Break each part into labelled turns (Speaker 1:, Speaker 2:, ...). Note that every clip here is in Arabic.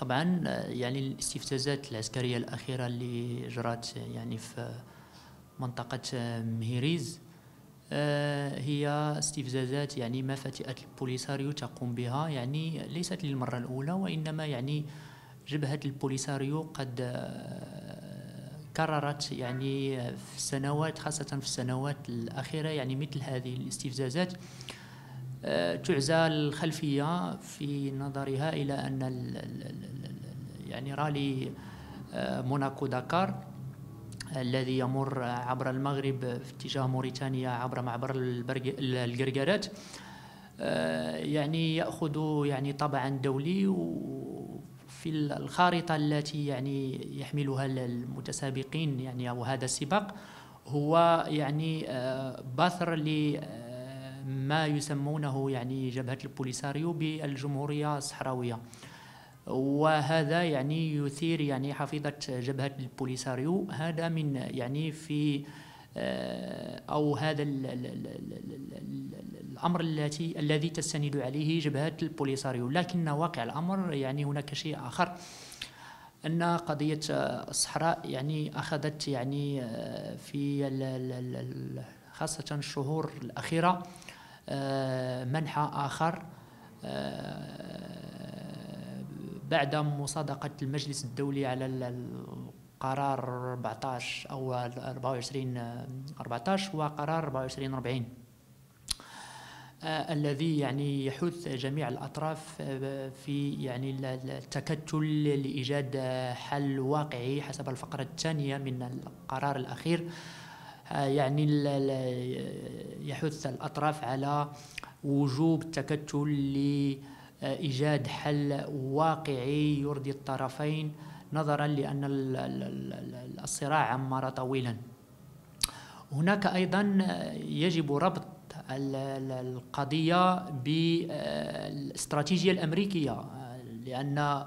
Speaker 1: طبعا يعني الاستفزازات العسكريه الاخيره اللي جرات يعني في منطقه مهيريز آه، هي استفزازات يعني ما فتئت البوليساريو تقوم بها يعني ليست للمره الاولى وانما يعني جبهه البوليساريو قد آه، كررت يعني في السنوات خاصه في السنوات الاخيره يعني مثل هذه الاستفزازات تعزى الخلفية في نظرها إلى أن يعني رالي آه، موناكو داكار الذي يمر عبر المغرب في اتجاه موريتانيا عبر معبر القرقرات آه، يعني يأخذ يعني طبعا دولي وفي الخارطة التي يعني يحملها المتسابقين يعني أو هذا السباق هو يعني آه، بثر ل ما يسمونه يعني جبهة البوليساريو بالجمهورية الصحراوية وهذا يعني يثير يعني حفيظة جبهة البوليساريو هذا من يعني في أو هذا الأمر التي الذي تستند عليه جبهة البوليساريو لكن واقع الأمر يعني هناك شيء آخر أن قضية الصحراء يعني أخذت يعني في خاصة الشهور الأخيرة آه، منحى آخر آه، بعد مصادقة المجلس الدولي على القرار 14 أو 24 14 آه، وقرار 24 40 الذي يعني يحث جميع الأطراف في يعني التكتل لإيجاد حل واقعي حسب الفقرة الثانية من القرار الأخير آه، يعني يحث الأطراف على وجوب التكتل لإيجاد حل واقعي يرضي الطرفين نظرا لأن الصراع عمر طويلا هناك أيضا آه، يجب ربط القضية بالاستراتيجية آه، الأمريكية لأن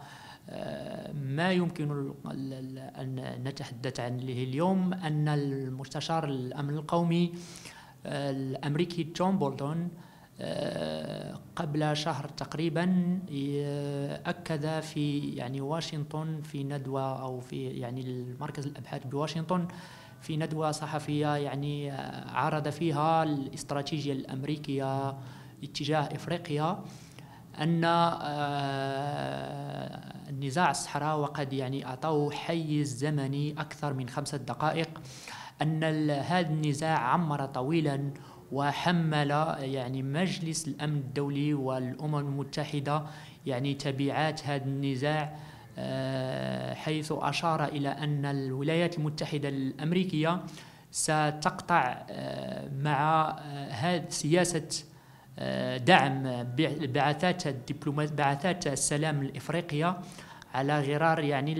Speaker 1: ما يمكن أن نتحدث عنه اليوم أن المستشار الأمن القومي الأمريكي توم بولتون قبل شهر تقريبا أكد في يعني واشنطن في ندوة أو في يعني المركز الأبحاث بواشنطن في ندوة صحفية يعني عرض فيها الاستراتيجية الأمريكية اتجاه إفريقيا أن آه، النزاع الصحراء وقد يعني أعطوه حيز زمني أكثر من خمسة دقائق أن هذا النزاع عمر طويلا وحمل يعني مجلس الأمن الدولي والأمم المتحدة يعني تبعات هذا النزاع آه، حيث أشار إلى أن الولايات المتحدة الأمريكية ستقطع آه، مع آه، هذه سياسة دعم بعثات الدبلوماسية بعثات السلام الإفريقية على غرار يعني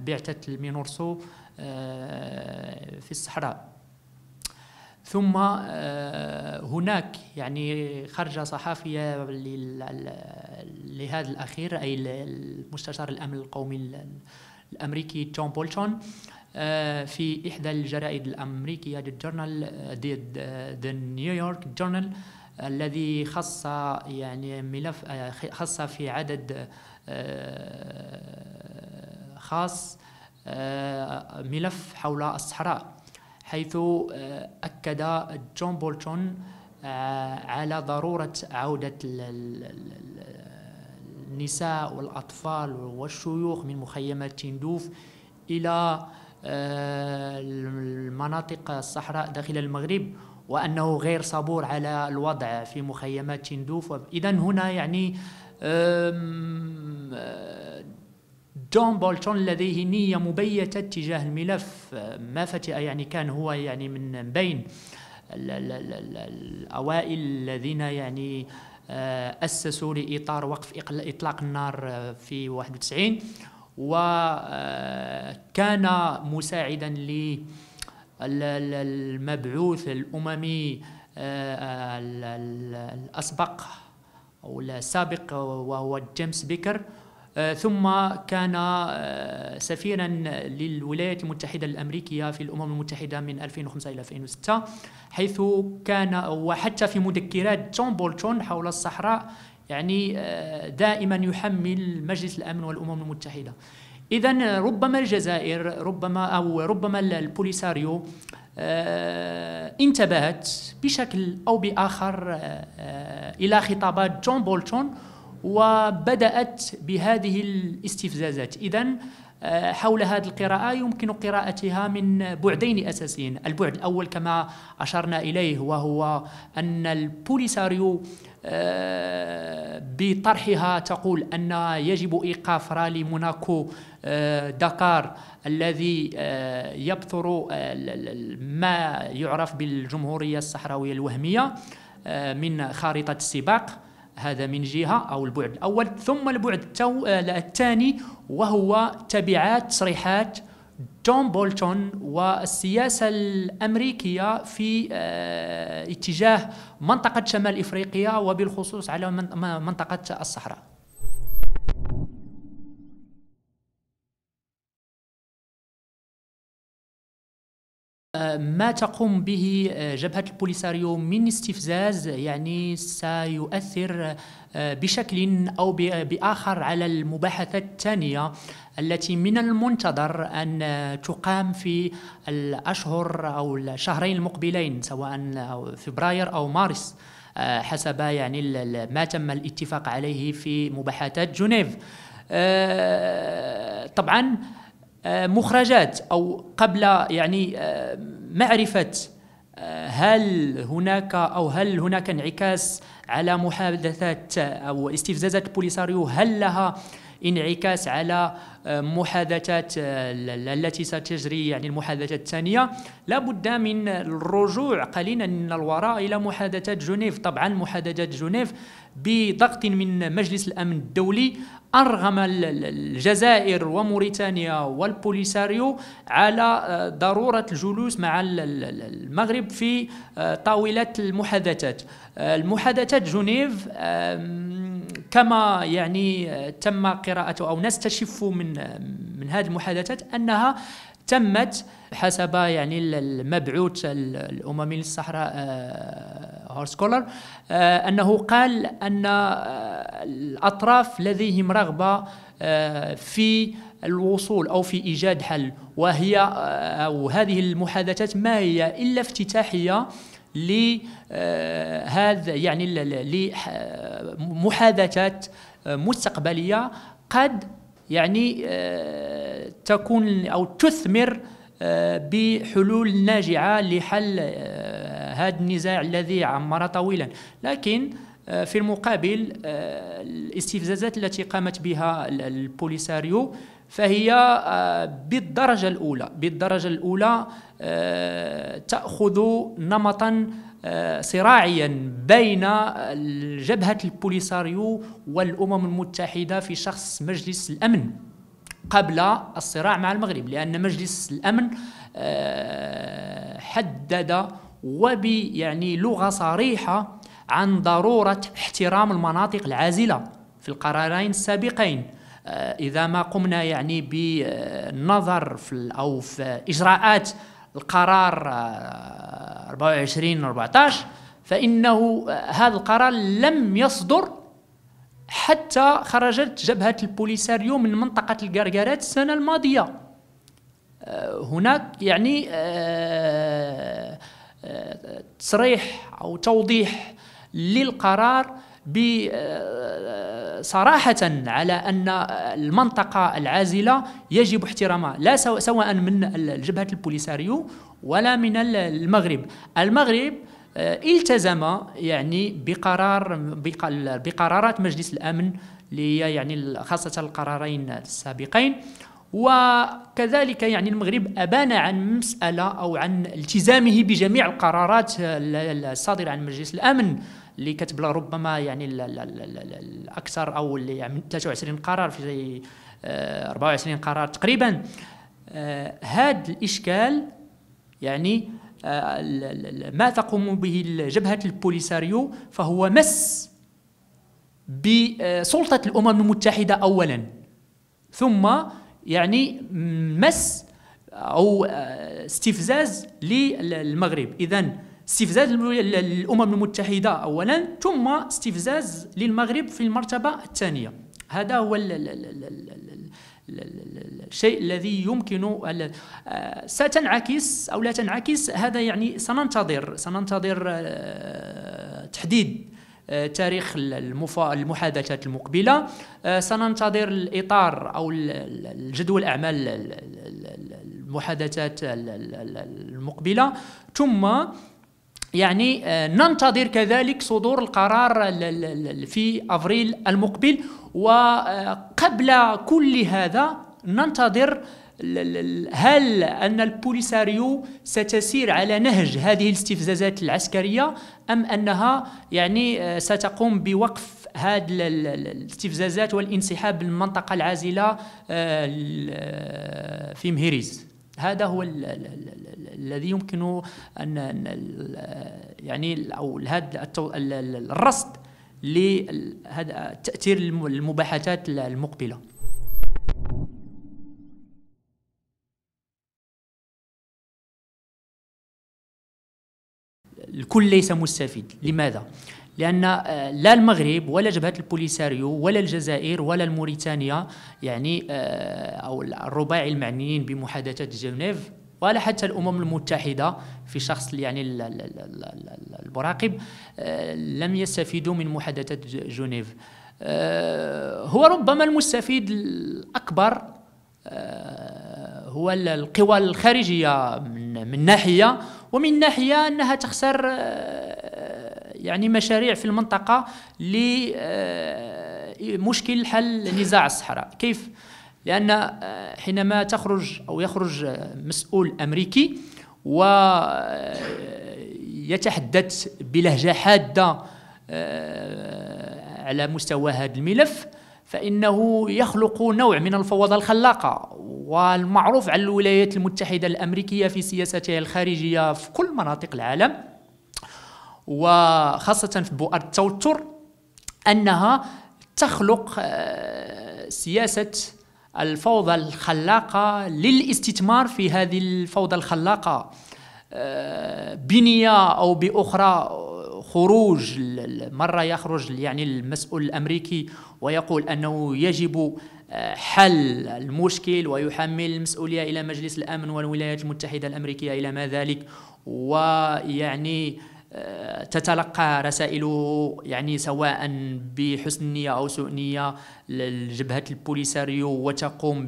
Speaker 1: بعثة المينورسو آه، في الصحراء ثم آه، هناك يعني خرج صحافية لهذا الأخير أي المستشار الأمن القومي الأمريكي توم بولتون آه، في إحدى الجرائد الأمريكية The Journal The نيويورك جورنال الذي خص يعني ملف آه، خص في عدد آه، خاص آه، ملف حول الصحراء حيث أكد جون بولتون على ضرورة عودة النساء والأطفال والشيوخ من مخيمات تندوف إلى المناطق الصحراء داخل المغرب وأنه غير صبور على الوضع في مخيمات تندوف إذا هنا يعني جون بولتون لديه نية مبيتة تجاه الملف ما فتئ يعني كان هو يعني من بين الأوائل الذين يعني آه، أسسوا لإطار وقف إطلاق النار آه، في 91 وكان آه، مساعدا ل المبعوث الأممي آه، الأسبق أو السابق وهو جيمس بيكر آه، ثم كان آه، سفيرا للولايات المتحدة الأمريكية في الأمم المتحدة من 2005 إلى 2006 حيث كان وحتى في مذكرات جون بولتون حول الصحراء يعني دائما يحمل مجلس الأمن والأمم المتحدة إذا ربما الجزائر ربما أو ربما البوليساريو آه، انتبهت بشكل أو بآخر آه، آه، إلى خطابات جون بولتون وبدأت بهذه الاستفزازات إذا آه، حول هذه القراءة يمكن قراءتها من بعدين أساسيين البعد الأول كما أشرنا إليه وهو أن البوليساريو آه، بطرحها تقول أن يجب إيقاف رالي موناكو آه، دكار الذي يبثر ما يعرف بالجمهورية الصحراوية الوهمية من خارطة السباق هذا من جهة أو البعد الأول ثم البعد آه، الثاني وهو تبعات تصريحات جون بولتون والسياسة الأمريكية في آه، اتجاه منطقة شمال إفريقيا وبالخصوص على منطقة الصحراء آه، ما تقوم به آه، جبهة البوليساريو من استفزاز يعني سيؤثر آه، بشكل أو بآخر على المباحثات الثانية التي من المنتظر أن تقام في الأشهر أو الشهرين المقبلين سواء فبراير أو مارس حسب يعني ما تم الاتفاق عليه في مباحثات جنيف طبعا آه، مخرجات او قبل يعني آه، معرفه آه، هل هناك او هل هناك انعكاس على محادثات او استفزازات بوليساريو هل لها انعكاس على آه، محادثات آه، التي ستجري يعني المحادثه الثانية لابد من الرجوع قليلا من الوراء إلى محادثات جنيف طبعا محادثات جنيف بضغط من مجلس الأمن الدولي أرغم الجزائر وموريتانيا والبوليساريو على آه، ضرورة الجلوس مع المغرب في طاولة المحادثات المحادثات جنيف كما يعني تم قراءته او نستشف من من هذه المحادثات انها تمت حسب يعني المبعوث الاممي للصحراء هورسكولر آه، آه، انه قال ان آه، الاطراف لديهم رغبه في الوصول او في ايجاد حل وهي او هذه المحادثات ما هي الا افتتاحيه لهذا آه، يعني لمحادثات آه، مستقبليه قد يعني آه، تكون او تثمر بحلول ناجعه لحل هذا النزاع الذي عمر طويلا لكن في المقابل الاستفزازات التي قامت بها البوليساريو فهي آه، بالدرجة الأولى بالدرجة الأولى آه، تأخذ نمطا آه، صراعيا بين جبهة البوليساريو والأمم المتحدة في شخص مجلس الأمن قبل الصراع مع المغرب لأن مجلس الأمن حدد وب يعني لغة صريحة عن ضرورة احترام المناطق العازلة في القرارين السابقين آه، إذا ما قمنا يعني بالنظر في أو في إجراءات القرار 24 آه، 14 فإنه آه، هذا القرار لم يصدر حتى خرجت جبهة البوليساريو من منطقة القرقرات السنة الماضية هناك يعني تصريح أو توضيح للقرار بصراحة على أن المنطقة العازلة يجب احترامها لا سواء من جبهة البوليساريو ولا من المغرب المغرب آه، التزم يعني بقرار بقرارات مجلس الامن اللي هي يعني خاصه القرارين السابقين وكذلك يعني المغرب ابان عن مساله او عن التزامه بجميع القرارات الصادره عن مجلس الامن اللي كتبلغ ربما يعني الاكثر او اللي يعني 23 قرار في 24 آه، قرار تقريبا هذا آه، الاشكال يعني آه، ما تقوم به جبهه البوليساريو فهو مس بسلطه الامم المتحده اولا ثم يعني مس او استفزاز للمغرب اذا استفزاز الامم المتحده اولا ثم استفزاز للمغرب في المرتبه الثانيه هذا هو الشيء الذي يمكن ستنعكس او لا تنعكس هذا يعني سننتظر سننتظر تحديد تاريخ المحادثات المقبلة سننتظر الإطار أو الجدول أعمال المحادثات المقبلة ثم يعني آه، ننتظر كذلك صدور القرار في افريل المقبل وقبل آه، كل هذا ننتظر هل ان البوليساريو ستسير على نهج هذه الاستفزازات العسكريه ام انها يعني آه، ستقوم بوقف هذه الاستفزازات والانسحاب من المنطقه العازله في مهيريز؟ هذا هو الذي يمكن ان يعني او هذا الرصد لهذا تاثير المباحثات المقبله الكل ليس مستفيد لماذا لان آه، لا المغرب ولا جبهه البوليساريو ولا الجزائر ولا الموريتانيا يعني آه، او الرباعي المعنيين بمحادثات جنيف ولا حتى الامم المتحده في شخص يعني المراقب آه، لم يستفيدوا من محادثات جنيف هو ربما المستفيد الاكبر هو القوى الخارجيه من ناحيه ومن ناحيه انها تخسر يعني مشاريع في المنطقة لمشكل آه، حل نزاع الصحراء كيف؟ لأن آه، حينما تخرج أو يخرج مسؤول أمريكي ويتحدث آه، بلهجة حادة على مستوى هذا الملف فإنه يخلق نوع من الفوضى الخلاقة والمعروف على الولايات المتحدة الأمريكية في سياستها الخارجية في كل مناطق العالم وخاصة في بؤر التوتر أنها تخلق آه، سياسة الفوضى الخلاقة للاستثمار في هذه الفوضى الخلاقة آه، بنية أو بأخرى خروج مرة يخرج يعني المسؤول الأمريكي ويقول أنه يجب آه، حل المشكل ويحمل المسؤولية إلى مجلس الأمن والولايات المتحدة الأمريكية إلى ما ذلك ويعني تتلقى رسائله يعني سواء بحسن نية أو سوء نية لجبهة البوليساريو وتقوم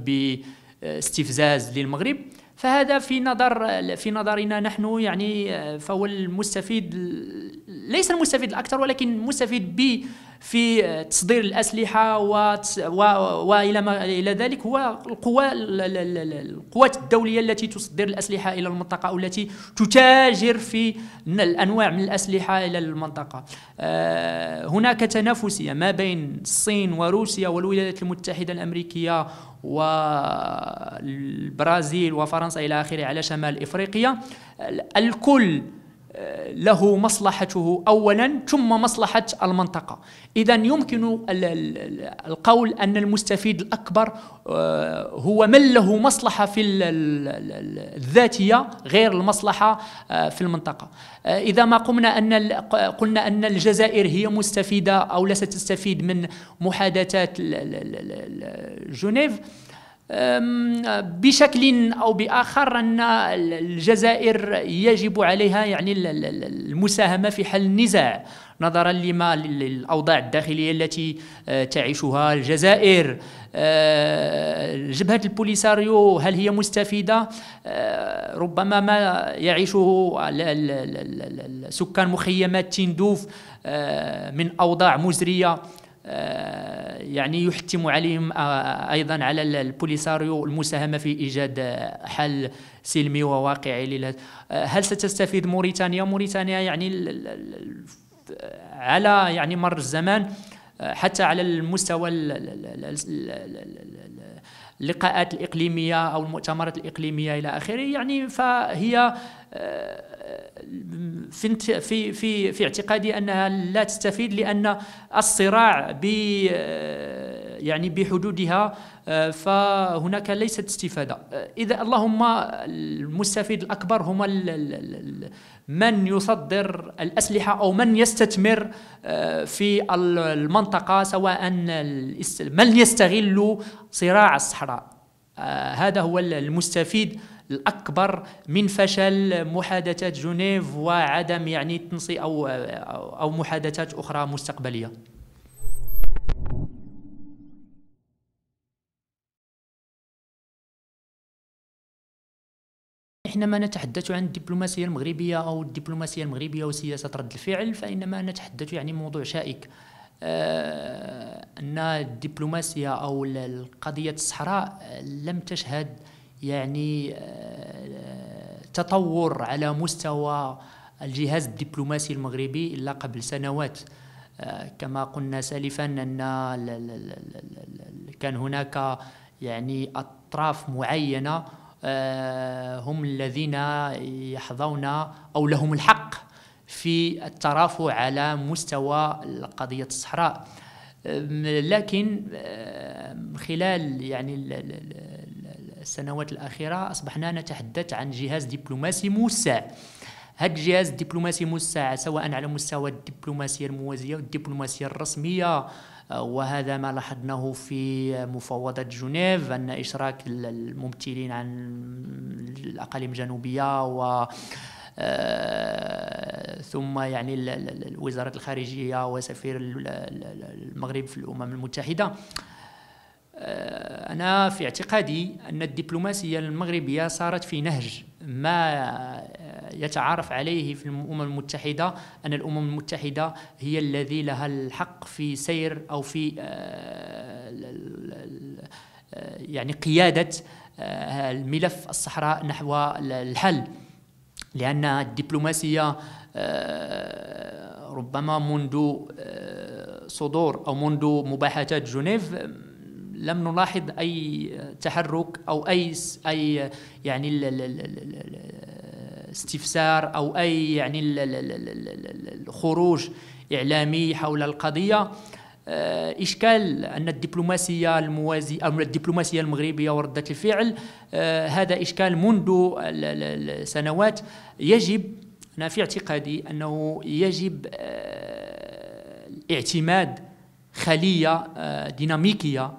Speaker 1: باستفزاز للمغرب فهذا في نظر في نظرنا نحن يعني فهو المستفيد ليس المستفيد الاكثر ولكن مستفيد ب في تصدير الاسلحه والى ما الى ذلك هو القوى القوات الدوليه التي تصدر الاسلحه الى المنطقه او التي تتاجر في الانواع من الاسلحه الى المنطقه. آه، هناك تنافسيه ما بين الصين وروسيا والولايات المتحده الامريكيه والبرازيل وفرنسا إلى آخره على شمال إفريقيا الكل له مصلحته اولا ثم مصلحه المنطقه اذا يمكن القول ان المستفيد الاكبر آه، هو من له مصلحه في الذاتيه غير المصلحه آه، في المنطقه آه، اذا ما قمنا ان قلنا ان الجزائر هي مستفيده او لا ستستفيد من محادثات جنيف بشكل او باخر ان الجزائر يجب عليها يعني المساهمه في حل النزاع نظرا لما للاوضاع الداخليه التي آه، تعيشها الجزائر آه، جبهه البوليساريو هل هي مستفيده آه، ربما ما يعيشه سكان مخيمات تندوف من اوضاع مزريه آه، يعني يحتم عليهم آه، ايضا على البوليساريو المساهمه في ايجاد حل سلمي وواقعي آه، هل ستستفيد موريتانيا موريتانيا يعني على يعني مر الزمان حتى على المستوى اللقاءات الإقليمية أو المؤتمرات الإقليمية إلى آخره يعني فهي آه، في في في في اعتقادي انها لا تستفيد لان الصراع ب آه، يعني بحدودها آه، فهناك ليست استفاده اذا اللهم المستفيد الاكبر هما من يصدر الأسلحة أو من يستثمر آه، في المنطقة سواء من يستغل صراع الصحراء آه، هذا هو المستفيد الأكبر من فشل محادثات جنيف وعدم يعني تنسيق أو آه، أو محادثات أخرى مستقبلية ما نتحدث عن الدبلوماسية المغربية أو الدبلوماسية المغربية وسياسة رد الفعل فإنما نتحدث يعني موضوع شائك آه، أن الدبلوماسية أو قضية الصحراء لم تشهد يعني آه، تطور على مستوى الجهاز الدبلوماسي المغربي إلا قبل سنوات آه، كما قلنا سالفا أن كان هناك يعني أطراف معينة آه، هم الذين يحظون أو لهم الحق في الترافع على مستوى قضية الصحراء آه، لكن آه، خلال يعني السنوات الأخيرة أصبحنا نتحدث عن جهاز دبلوماسي موسع هذا الجهاز الدبلوماسي موسع سواء على مستوى الدبلوماسية الموازية والدبلوماسية الرسمية آه، وهذا ما لاحظناه في مفاوضات جنيف أن إشراك الممثلين عن الأقاليم الجنوبية و آه، ثم يعني وزارة الخارجية وسفير المغرب في الأمم المتحدة آه، أنا في اعتقادي أن الدبلوماسية المغربية صارت في نهج ما يتعارف عليه في الامم المتحده ان الامم المتحده هي الذي لها الحق في سير او في آه، يعني قياده آه، الملف الصحراء نحو الحل لان الدبلوماسيه آه، ربما منذ صدور او منذ مباحثات جنيف لم نلاحظ اي تحرك او اي اي يعني استفسار او اي يعني الخروج اعلامي حول القضيه آه، إشكال أن الدبلوماسية الموازية أو الدبلوماسية المغربية وردة الفعل آه، هذا إشكال منذ سنوات يجب أنا في اعتقادي أنه يجب آه، اعتماد خلية ديناميكية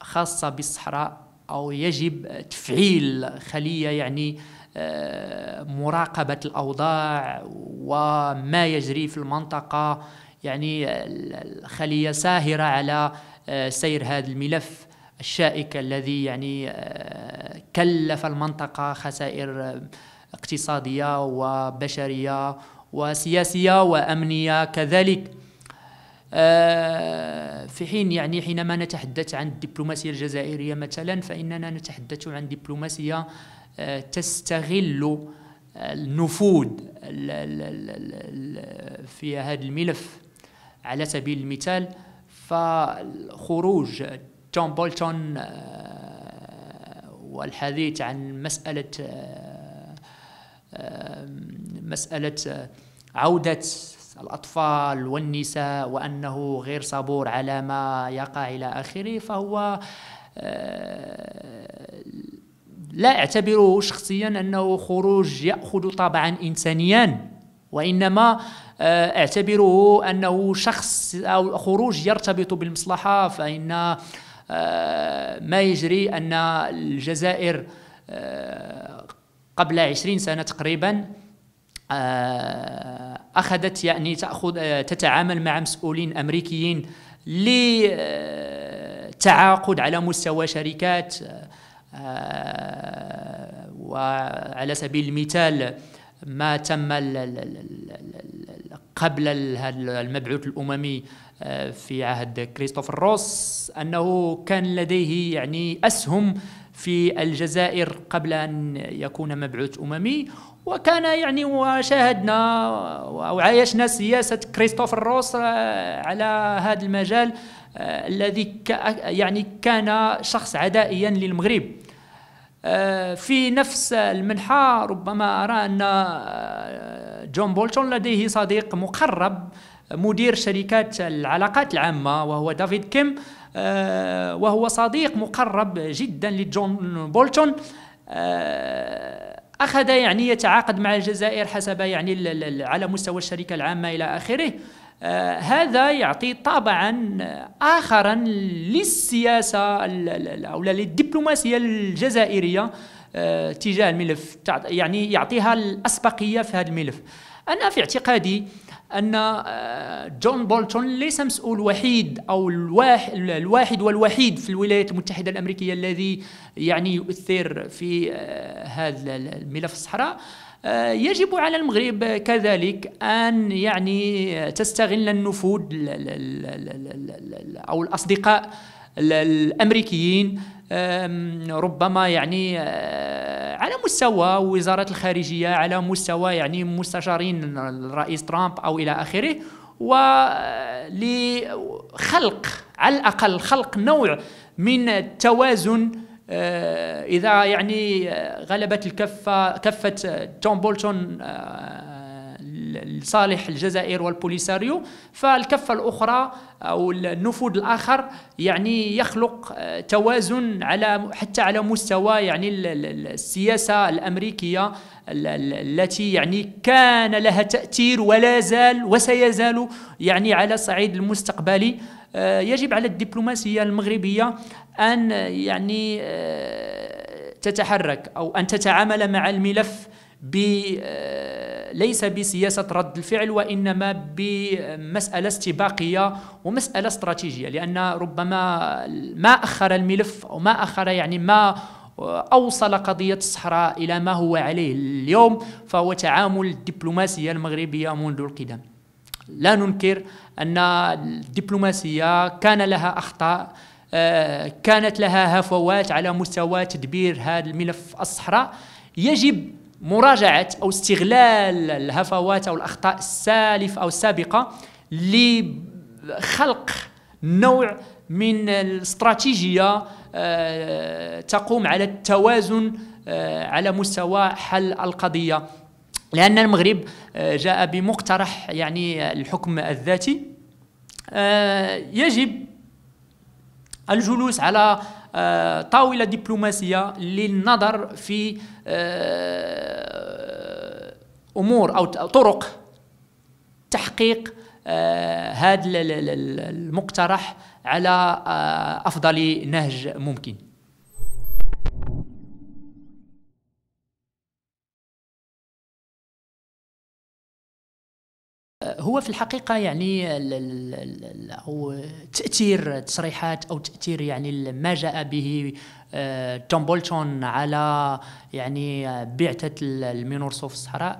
Speaker 1: خاصة بالصحراء أو يجب تفعيل خلية يعني آه، مراقبة الأوضاع وما يجري في المنطقة يعني الخلية ساهرة على آه، سير هذا الملف الشائك الذي يعني آه، كلف المنطقة خسائر اقتصادية وبشرية وسياسية وأمنية كذلك آه، في حين يعني حينما نتحدث عن الدبلوماسية الجزائرية مثلا فإننا نتحدث عن دبلوماسية آه، تستغل آه، النفوذ في هذا الملف على سبيل المثال فخروج جون بولتون والحديث عن مسألة مسألة عودة الأطفال والنساء وأنه غير صبور على ما يقع إلى آخره فهو آه، لا أعتبره شخصيا أنه خروج يأخذ طابعا إنسانيا وإنما آه، أعتبره أنه شخص أو خروج يرتبط بالمصلحة فإن آه، ما يجري أن الجزائر قبل عشرين سنة تقريباً آه، اخذت يعني تاخذ آه، تتعامل مع مسؤولين امريكيين لتعاقد على مستوى شركات آه، وعلى سبيل المثال ما تم قبل المبعوث الاممي في عهد كريستوفر روس انه كان لديه يعني اسهم في الجزائر قبل ان يكون مبعوث اممي وكان يعني وشاهدنا وعايشنا سياسة كريستوفر روس آه، على هذا المجال آه، الذي يعني كان شخص عدائيا للمغرب آه، في نفس المنحة ربما أرى أن جون بولتون لديه صديق مقرب مدير شركات العلاقات العامة وهو دافيد كيم وهو صديق مقرب جدا لجون بولتون أخذ يعني يتعاقد مع الجزائر حسب يعني على مستوى الشركة العامة إلى آخره آه هذا يعطي طابعا آخرا للسياسة أو للدبلوماسية الجزائرية آه تجاه الملف يعني يعطيها الأسبقية في هذا الملف أنا في اعتقادي أن آه، جون بولتون ليس مسؤول وحيد أو الواحد, الواحد والوحيد في الولايات المتحدة الأمريكية الذي يعني يؤثر في آه، هذا الملف الصحراء آه، يجب على المغرب كذلك ان يعني تستغل النفوذ او الاصدقاء الامريكيين ربما يعني آه، على مستوى وزارة الخارجية على مستوى يعني مستشارين الرئيس ترامب أو إلى آخره ولخلق آه، على الأقل خلق نوع من التوازن آه، إذا يعني غلبت الكفة كفة توم بولتون لصالح الجزائر والبوليساريو فالكفة الأخرى أو النفوذ الآخر يعني يخلق آه، توازن على حتى على مستوى يعني السياسة الأمريكية التي يعني كان لها تأثير ولا زال وسيزال يعني على الصعيد المستقبلي آه، يجب على الدبلوماسية المغربية أن يعني آه، تتحرك أو أن تتعامل مع الملف ب ليس بسياسة رد الفعل وإنما بمسألة استباقية ومسألة استراتيجية لأن ربما ما أخر الملف أو ما أخر يعني ما أوصل قضية الصحراء إلى ما هو عليه اليوم فهو تعامل الدبلوماسية المغربية منذ القدم لا ننكر أن الدبلوماسية كان لها أخطاء آه، كانت لها هفوات على مستوى تدبير هذا الملف الصحراء يجب مراجعة أو استغلال الهفوات أو الأخطاء السالفة أو السابقة لخلق نوع من الاستراتيجية آه، تقوم على التوازن آه، على مستوى حل القضية لأن المغرب آه، جاء بمقترح يعني الحكم الذاتي يجب الجلوس على آه، طاولة دبلوماسية للنظر في آه، أمور أو طرق تحقيق آه، هذا المقترح على أفضل نهج ممكن هو في الحقيقة يعني الـ الـ الـ أو تأثير تصريحات أو تأثير يعني ما جاء به آه، توم بولتون على يعني بعثة المينورسو في الصحراء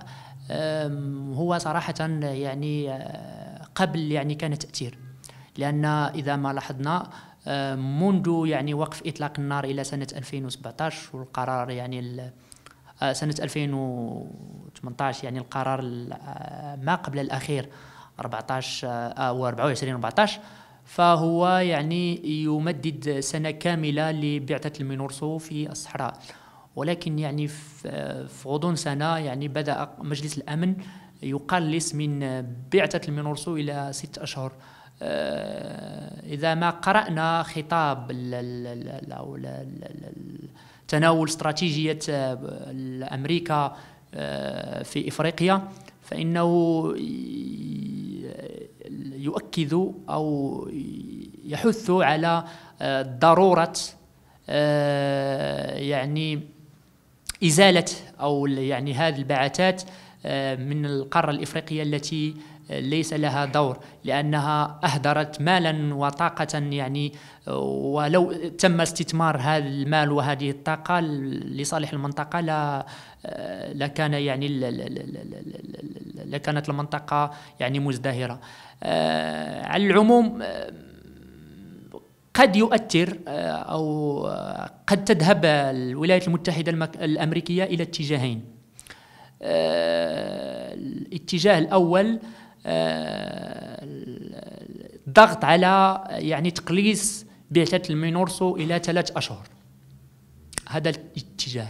Speaker 1: هو صراحة يعني آه، قبل يعني كان تأثير لأن إذا ما لاحظنا آه، منذ يعني وقف إطلاق النار إلى سنة 2017 والقرار يعني سنة 2000 18 يعني القرار آه، ما قبل الاخير 14 او 24 14 فهو يعني يمدد سنه كامله لبعثه المينورسو في الصحراء ولكن يعني في غضون سنه يعني بدا مجلس الامن يقلص من بعثه المينورسو الى ست اشهر آه، اذا ما قرانا خطاب تناول استراتيجيه آه، امريكا آه، في افريقيا فانه يؤكد او يحث على آه، ضروره آه، يعني ازاله او يعني هذه البعثات من القاره الافريقيه التي ليس لها دور لأنها أهدرت مالا وطاقة يعني ولو تم استثمار هذا المال وهذه الطاقة لصالح المنطقة لا لكان يعني لكانت المنطقة يعني مزدهرة آه، على العموم آه، قد يؤثر آه، أو قد تذهب الولايات المتحدة الأمريكية إلى اتجاهين الاتجاه الأول الضغط على يعني تقليص بعثة المينورسو إلى ثلاث أشهر هذا الاتجاه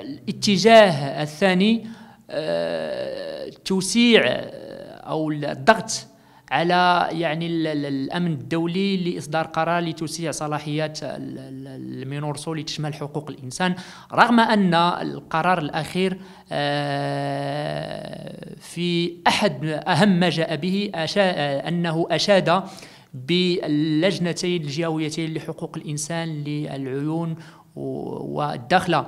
Speaker 1: الاتجاه الثاني آه، توسيع آه، أو الضغط على يعني الامن الدولي لاصدار قرار لتوسيع صلاحيات المينورسو لتشمل حقوق الانسان رغم ان القرار الاخير آه، في احد اهم ما جاء به انه اشاد باللجنتين الجهويتين لحقوق الانسان للعيون والداخله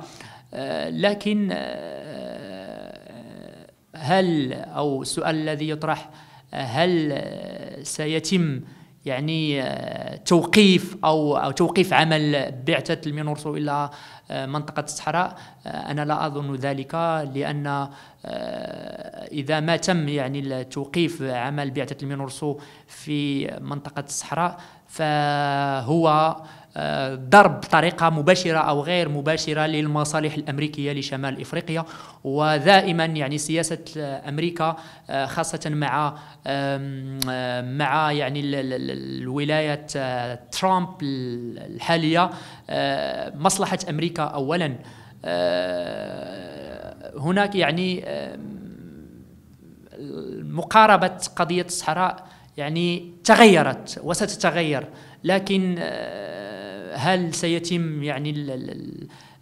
Speaker 1: آه، لكن آه، هل او السؤال الذي يطرح هل سيتم يعني توقيف او او توقيف عمل بعثه المينورسو الى منطقه الصحراء انا لا اظن ذلك لان آه، اذا ما تم يعني توقيف عمل بعثه المينورسو في منطقه الصحراء فهو ضرب آه، بطريقة مباشرة أو غير مباشرة للمصالح الأمريكية لشمال إفريقيا ودائما يعني سياسة آه، أمريكا آه، خاصة مع مع يعني الولاية ترامب الحالية مصلحة أمريكا أولا هناك يعني مقاربة قضية الصحراء يعني تغيرت وستتغير لكن آه، هل سيتم يعني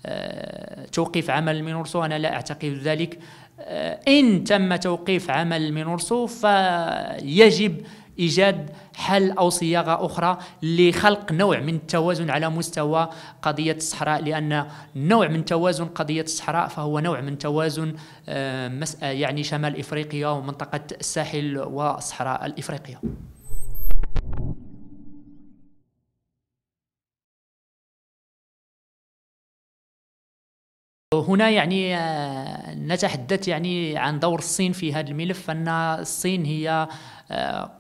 Speaker 1: آه، توقيف عمل المينورسو أنا لا أعتقد ذلك آه، إن تم توقيف عمل المينورسو فيجب ايجاد حل او صياغه اخرى لخلق نوع من التوازن على مستوى قضيه الصحراء لان نوع من توازن قضيه الصحراء فهو نوع من توازن آه، آه، يعني شمال افريقيا ومنطقه الساحل والصحراء الافريقيه هنا يعني آه، نتحدث يعني عن دور الصين في هذا الملف فان الصين هي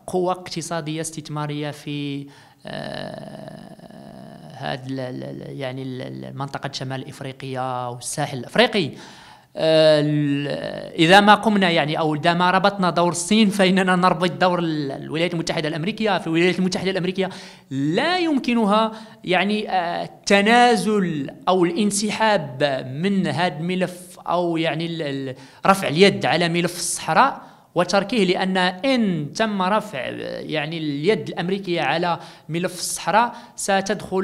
Speaker 1: قوة اقتصادية استثمارية في آه، هذا يعني منطقة شمال الإفريقية والساحل الأفريقي آه، إذا ما قمنا يعني أو إذا ما ربطنا دور الصين فإننا نربط دور الولايات المتحدة الأمريكية في الولايات المتحدة الأمريكية لا يمكنها يعني التنازل آه، أو الانسحاب من هذا الملف أو يعني رفع اليد على ملف الصحراء وتركيه لان ان تم رفع يعني اليد الامريكيه على ملف الصحراء ستدخل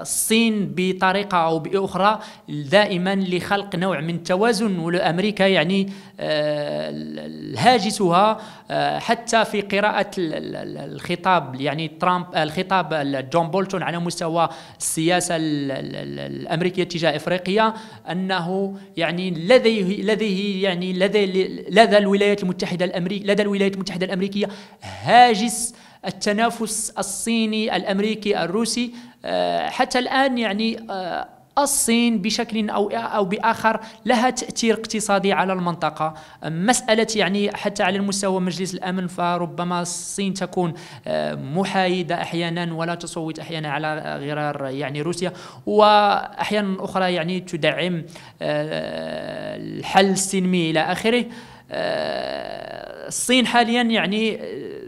Speaker 1: الصين بطريقه او باخرى دائما لخلق نوع من التوازن وامريكا يعني آه، هاجسها آه، حتى في قراءه الخطاب يعني ترامب الخطاب جون بولتون على مستوى السياسه الامريكيه تجاه افريقيا انه يعني لديه لديه يعني لديه لدى الولايات المتحدة الأمريكية لدى الولايات المتحدة الأمريكية هاجس التنافس الصيني الأمريكي الروسي آه، حتى الآن يعني آه، الصين بشكل او او باخر لها تاثير اقتصادي على المنطقه مساله يعني حتى على المستوى مجلس الامن فربما الصين تكون آه، محايده احيانا ولا تصوت احيانا على غرار يعني روسيا واحيانا اخرى يعني تدعم الحل السلمي الى اخره الصين حاليا يعني آه،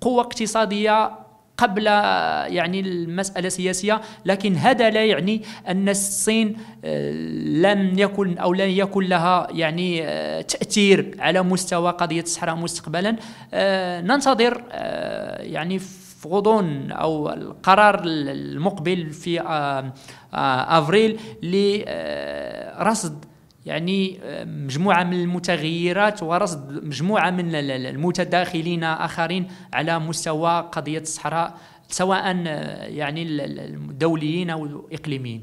Speaker 1: قوة اقتصادية قبل آه، يعني المسألة السياسية لكن هذا لا يعني أن الصين آه، لم يكن أو لن يكن لها يعني تأثير على مستوى قضية الصحراء مستقبلا ننتظر يعني في غضون او القرار المقبل في افريل لرصد يعني آه، مجموعه من المتغيرات ورصد مجموعه من المتداخلين اخرين على مستوى قضيه الصحراء سواء آه، يعني الدوليين او الاقليميين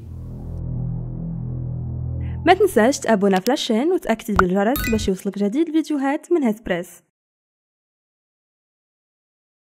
Speaker 1: ما تنساش تابونا فلاشين وتاكد بالجرس باش يوصلك جديد الفيديوهات من هاد بريس